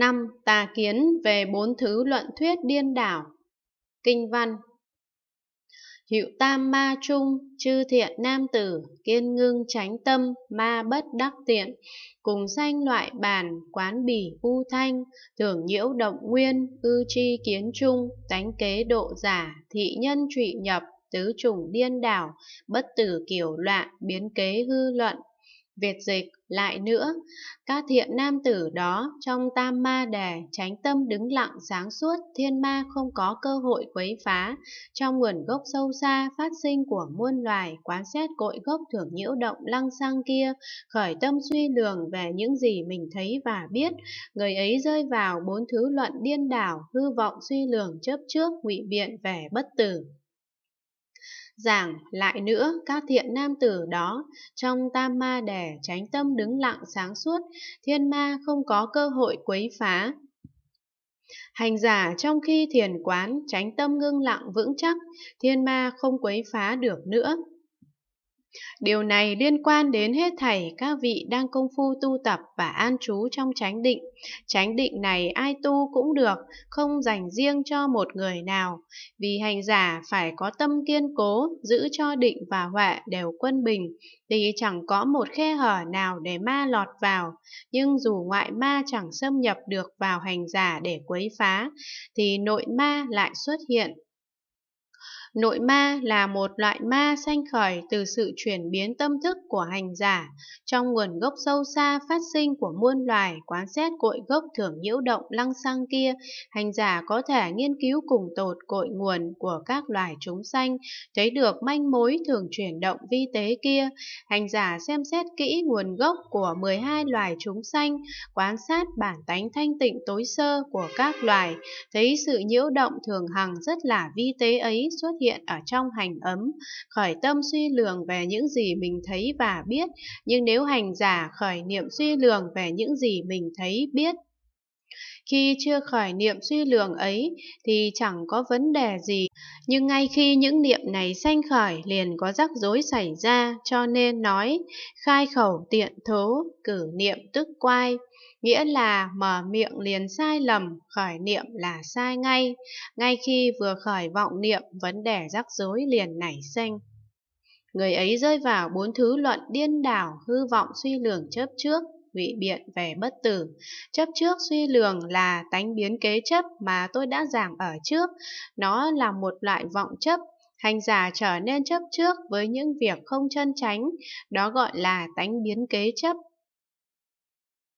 5. Tà kiến về bốn thứ luận thuyết điên đảo Kinh văn Hiệu tam ma trung, chư thiện nam tử, kiên ngưng tránh tâm, ma bất đắc tiện, cùng sanh loại bàn, quán bỉ u thanh, tưởng nhiễu động nguyên, ư chi kiến trung, tánh kế độ giả, thị nhân trụy nhập, tứ trùng điên đảo, bất tử kiểu loạn, biến kế hư luận, Việt dịch lại nữa, các thiện nam tử đó trong tam ma đề tránh tâm đứng lặng sáng suốt thiên ma không có cơ hội quấy phá, trong nguồn gốc sâu xa phát sinh của muôn loài quán xét cội gốc thưởng nhiễu động lăng sang kia, khởi tâm suy lường về những gì mình thấy và biết, người ấy rơi vào bốn thứ luận điên đảo, hư vọng suy lường chớp trước ngụy biện về bất tử. Giảng lại nữa các thiện nam tử đó, trong tam ma đẻ tránh tâm đứng lặng sáng suốt, thiên ma không có cơ hội quấy phá. Hành giả trong khi thiền quán tránh tâm ngưng lặng vững chắc, thiên ma không quấy phá được nữa. Điều này liên quan đến hết thảy các vị đang công phu tu tập và an trú trong chánh định. Chánh định này ai tu cũng được, không dành riêng cho một người nào. Vì hành giả phải có tâm kiên cố, giữ cho định và huệ đều quân bình, thì chẳng có một khe hở nào để ma lọt vào. Nhưng dù ngoại ma chẳng xâm nhập được vào hành giả để quấy phá, thì nội ma lại xuất hiện Nội ma là một loại ma sanh khởi từ sự chuyển biến tâm thức của hành giả, trong nguồn gốc sâu xa phát sinh của muôn loài, quán xét cội gốc thưởng nhiễu động lăng xăng kia, hành giả có thể nghiên cứu cùng tột cội nguồn của các loài chúng sanh, thấy được manh mối thường chuyển động vi tế kia. Hành giả xem xét kỹ nguồn gốc của 12 loài chúng sanh, quan sát bản tánh thanh tịnh tối sơ của các loài, thấy sự nhiễu động thường hằng rất là vi tế ấy xuất hiện ở trong hành ấm, khởi tâm suy lường về những gì mình thấy và biết, nhưng nếu hành giả khởi niệm suy lường về những gì mình thấy biết khi chưa khởi niệm suy lường ấy thì chẳng có vấn đề gì, nhưng ngay khi những niệm này sanh khởi liền có rắc rối xảy ra, cho nên nói khai khẩu tiện thố, cử niệm tức quay, nghĩa là mở miệng liền sai lầm, khởi niệm là sai ngay, ngay khi vừa khởi vọng niệm vấn đề rắc rối liền nảy sinh. Người ấy rơi vào bốn thứ luận điên đảo, hư vọng suy lường chớp trước, ngụy biện về bất tử. Chấp trước suy lường là tánh biến kế chấp mà tôi đã giảng ở trước. Nó là một loại vọng chấp Hành giả trở nên chấp trước với những việc không chân tránh, đó gọi là tánh biến kế chấp.